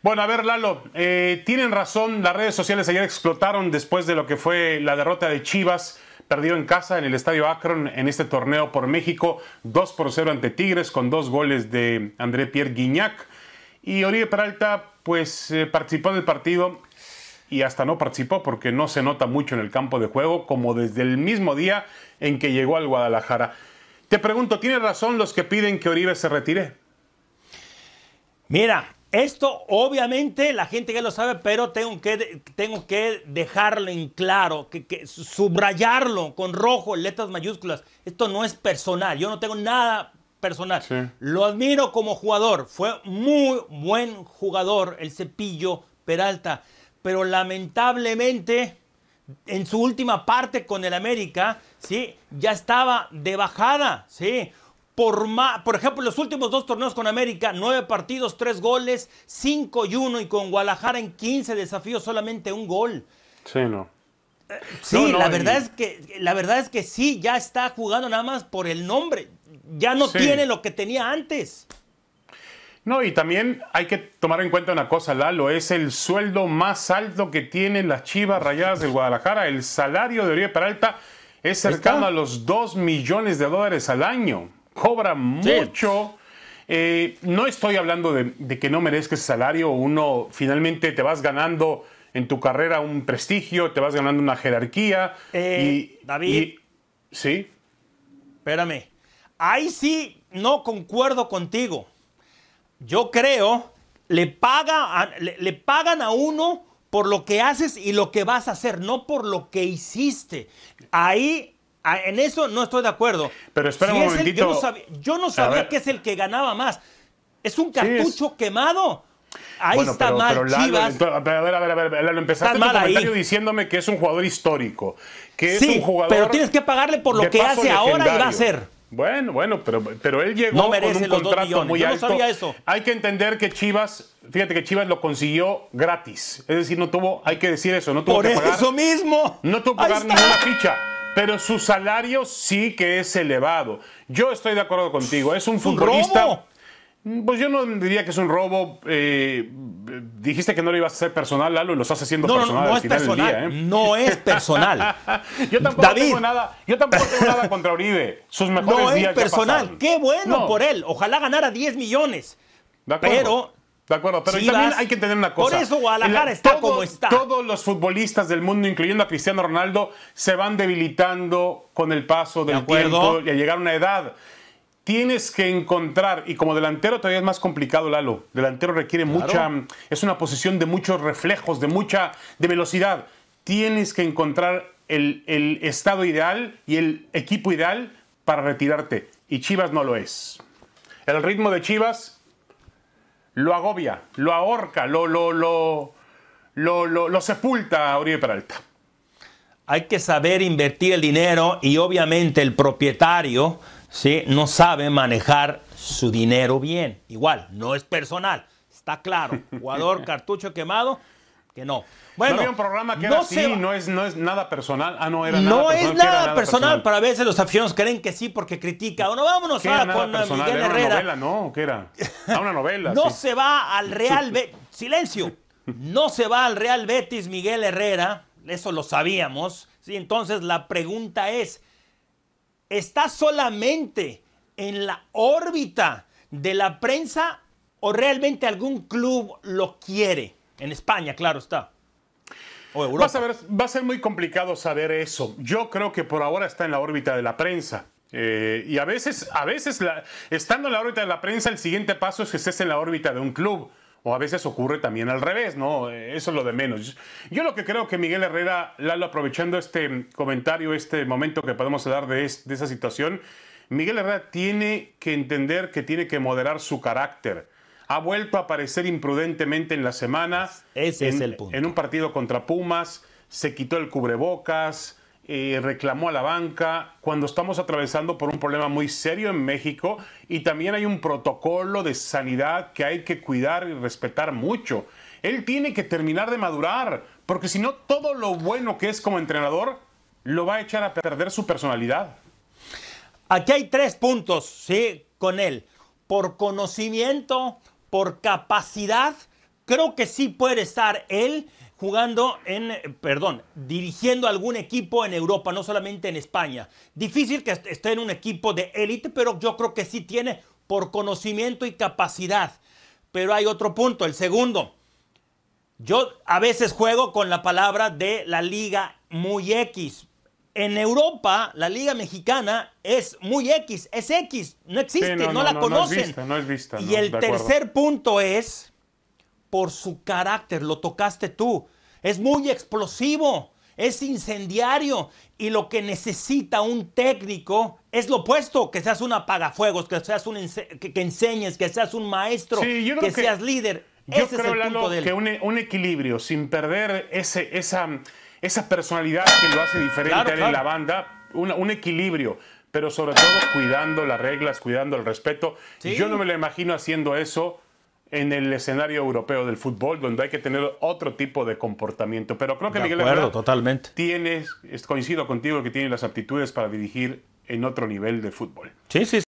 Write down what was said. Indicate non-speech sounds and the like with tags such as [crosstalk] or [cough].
Bueno, a ver, Lalo, eh, tienen razón, las redes sociales ayer explotaron después de lo que fue la derrota de Chivas perdió en casa en el Estadio Akron en este torneo por México, 2 por 0 ante Tigres con dos goles de André Pierre Guignac. Y Oribe Peralta, pues eh, participó del partido y hasta no participó porque no se nota mucho en el campo de juego, como desde el mismo día en que llegó al Guadalajara. Te pregunto, ¿tienen razón los que piden que Oribe se retire? Mira, esto obviamente la gente ya lo sabe, pero tengo que, tengo que dejarlo en claro, que, subrayarlo con rojo, letras mayúsculas. Esto no es personal, yo no tengo nada personal. Lo admiro como jugador, fue muy buen jugador el cepillo Peralta, pero lamentablemente en su última parte con el América, ¿sí? ya estaba de bajada, ¿sí? por, por ejemplo, los últimos dos torneos con América, nueve partidos, tres goles, cinco y uno, y con Guadalajara en 15 desafíos, solamente un gol. Sí, no. sí, la, verdad es que, la verdad es que sí, ya está jugando nada más por el nombre. Ya no tiene lo que tenía antes. No, y también hay que tomar en cuenta una cosa, Lalo, es el sueldo más alto que tienen las Chivas Rayadas de Guadalajara. El salario de Oribe Peralta es cercano a los 2 millones de dólares al año cobra mucho. Eh, no estoy hablando de, que no merezca ese salario. Uno finalmente te vas ganando en tu carrera un prestigio, te vas ganando una jerarquía. Eh, y, David. sí. Espérame. Ahí sí no concuerdo contigo. Yo creo, le, paga le pagan a uno por lo que haces y lo que vas a hacer, no por lo que hiciste. Ahí Ah, en eso no estoy de acuerdo. Pero espera un momentito. yo no sabía que es el que ganaba más. Es un cartucho quemado. Ahí está mal, Chivas. A ver, a ver, a ver, empezaste tu comentario diciéndome que es un jugador histórico. Que sí, es un jugador. Pero tienes que pagarle por lo que hace ahora y va a hacer. Bueno, bueno, pero, pero él llegó no merece con un contrato muy alto. Yo no sabía eso. Hay que entender que Chivas, fíjate que Chivas lo consiguió gratis. Es decir, no tuvo, hay que decir eso, no tuvo que pagar. Por eso mismo. No tuvo que pagar ninguna ficha pero su salario sí que es elevado. Yo estoy de acuerdo contigo, es un futbolista... Mm, pues yo no diría que es un robo. Eh, dijiste que no lo ibas a hacer personal, Lalo, y lo estás haciendo no, personal no, al día. ¿eh? No es personal. [laughs] yo, tampoco Tengo nada, yo tampoco tengo contra Uribe. Sus mejores no es personal. Qué bueno por él. Ojalá ganara 10 millones. Pero de acuerdo, pero también hay que entender una cosa. Por eso Guadalajara está como está. Todos los futbolistas del mundo, incluyendo a Cristiano Ronaldo, se van debilitando con el paso del tiempo y a llegar a una edad. Tienes que encontrar, y como delantero todavía es más complicado, Lalo. Delantero requiere mucha. Es una posición de muchos reflejos, de mucha. de velocidad. Tienes que encontrar el, el estado ideal y el equipo ideal para retirarte. Y Chivas no lo es. El ritmo de Chivas lo agobia, lo ahorca, lo, lo, lo, lo, sepulta a Uribe Peralta. Hay que saber invertir el dinero y obviamente el propietario no sabe manejar su dinero bien. Igual, no es personal, está claro. [laughs] Jugador cartucho quemado no. Bueno, no un programa es, nada personal. no es nada, personal, ah, pero a veces los aficionados creen que sí porque critica. O vámonos ahora con eh, Miguel Herrera. una novela, ¿no? ¿Qué era? Ah, una novela. [laughs] no se va al Real Betis. Silencio. No se va al Real Betis Miguel Herrera. Eso lo sabíamos. entonces la pregunta es, ¿está solamente en la órbita de la prensa o realmente algún club lo quiere? En España, claro está. va a ser muy complicado saber eso. Yo creo que por ahora está en la órbita de la prensa. Eh, y a veces, a veces estando en la órbita de la prensa, el siguiente paso es que estés en la órbita de un club. O a veces ocurre también al revés, ¿no? Eh, eso es lo de menos. Yo lo que creo que Miguel Herrera, Lalo, aprovechando este comentario, este momento que podemos dar de esa situación, Miguel Herrera tiene que entender que tiene que moderar su carácter ha vuelto a aparecer imprudentemente en la semana. Ese es el punto. En un partido contra Pumas, se quitó el cubrebocas, eh, reclamó a la banca, cuando estamos atravesando por un problema muy serio en México y también hay un protocolo de sanidad que hay que cuidar y respetar mucho. Él tiene que terminar de madurar, porque si no, todo lo bueno que es como entrenador lo va a echar a perder su personalidad. Aquí hay tres puntos, sí, con él. Por conocimiento, por capacidad, creo que sí puede estar él jugando en, perdón, dirigiendo algún equipo en Europa, no solamente en España. Difícil que esté en un equipo de élite, pero yo creo que sí tiene por conocimiento y capacidad. Pero hay otro punto, el segundo. Yo a veces juego con la palabra de la liga muy X en Europa la Liga Mexicana es muy X, es X, no existe, no, la la no, conocen. Es vista, no es vista, y el tercer punto es por su carácter, lo tocaste tú, es muy explosivo, es incendiario y lo que necesita un técnico es lo opuesto, que seas un apagafuegos, que seas un que, enseñes, que seas un maestro, que, seas líder. ese es el punto de que un, un, equilibrio sin perder ese, esa esa personalidad que lo hace diferente en la banda, un, equilibrio pero sobre todo cuidando las reglas, cuidando el respeto. Yo no me lo imagino haciendo eso en el escenario europeo del fútbol, donde hay que tener otro tipo de comportamiento. Pero creo que Miguel acuerdo, totalmente. Tienes, coincido contigo que tiene las aptitudes para dirigir en otro nivel de fútbol. sí. sí.